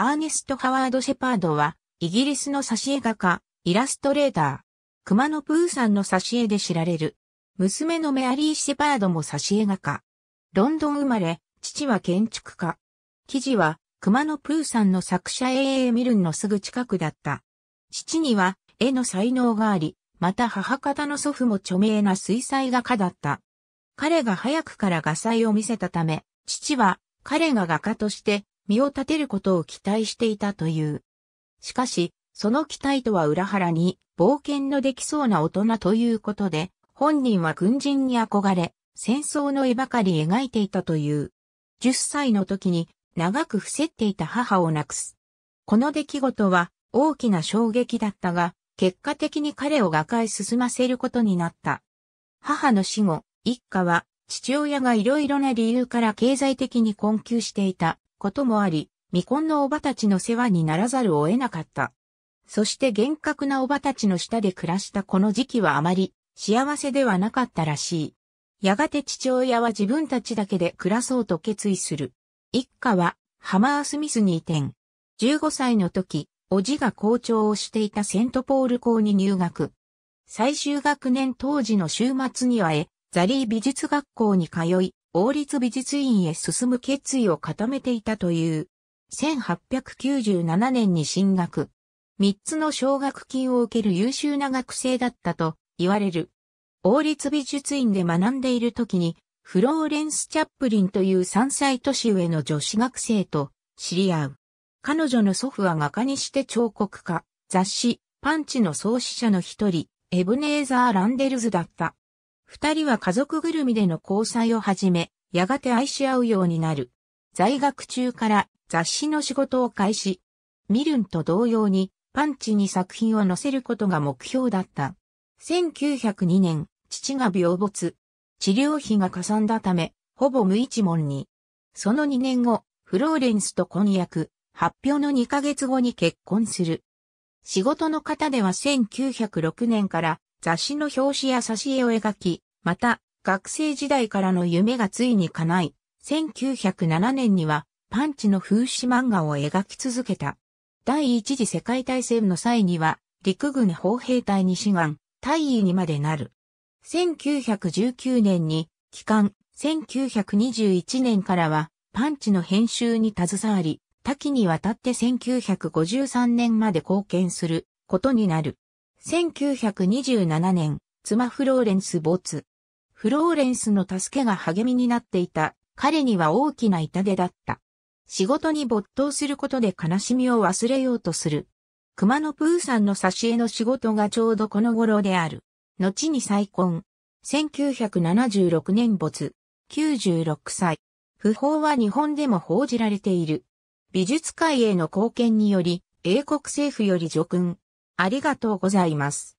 アーネスト・ハワード・シェパードは、イギリスの挿絵画家、イラストレーター、熊野プーさんの挿絵で知られる。娘のメアリー・シェパードも挿絵画家。ロンドン生まれ、父は建築家。記事は、熊野プーさんの作者 A.A. ミルンのすぐ近くだった。父には、絵の才能があり、また母方の祖父も著名な水彩画家だった。彼が早くから画才を見せたため、父は、彼が画家として、身を立てることを期待していたという。しかし、その期待とは裏腹に冒険のできそうな大人ということで、本人は軍人に憧れ、戦争の絵ばかり描いていたという。10歳の時に長く伏せっていた母を亡くす。この出来事は大きな衝撃だったが、結果的に彼を瓦解進ませることになった。母の死後、一家は父親が色々な理由から経済的に困窮していたこともあり、未婚のおばたちの世話にならざるを得なかった。そして厳格なおばたちの下で暮らしたこの時期はあまり幸せではなかったらしい。やがて父親は自分たちだけで暮らそうと決意する。一家はハマースミスに移転。15歳の時、おじが校長をしていたセントポール校に入学。最終学年当時の週末にはえ、ザリー美術学校に通い、王立美術院へ進む決意を固めていたという。1897年に進学。三つの奨学金を受ける優秀な学生だったと言われる。王立美術院で学んでいる時に、フローレンス・チャップリンという3歳年上の女子学生と知り合う。彼女の祖父は画家にして彫刻家、雑誌、パンチの創始者の一人、エブネーザー・ランデルズだった。二人は家族ぐるみでの交際を始め、やがて愛し合うようになる。在学中から雑誌の仕事を開始。ミルンと同様にパンチに作品を載せることが目標だった。1902年、父が病没。治療費がかさんだため、ほぼ無一文に。その2年後、フローレンスと婚約、発表の2ヶ月後に結婚する。仕事の方では1906年から雑誌の表紙や挿絵を描き、また、学生時代からの夢がついに叶い、1907年には、パンチの風刺漫画を描き続けた。第一次世界大戦の際には、陸軍砲兵隊に志願、大尉にまでなる。1919年に、帰還、1921年からは、パンチの編集に携わり、多岐にわたって1953年まで貢献することになる。1927年、妻フローレンス没。フローレンスの助けが励みになっていた、彼には大きな痛手だった。仕事に没頭することで悲しみを忘れようとする。熊野プーさんの差し絵の仕事がちょうどこの頃である。後に再婚。1976年没。96歳。不法は日本でも報じられている。美術界への貢献により、英国政府より助君、ありがとうございます。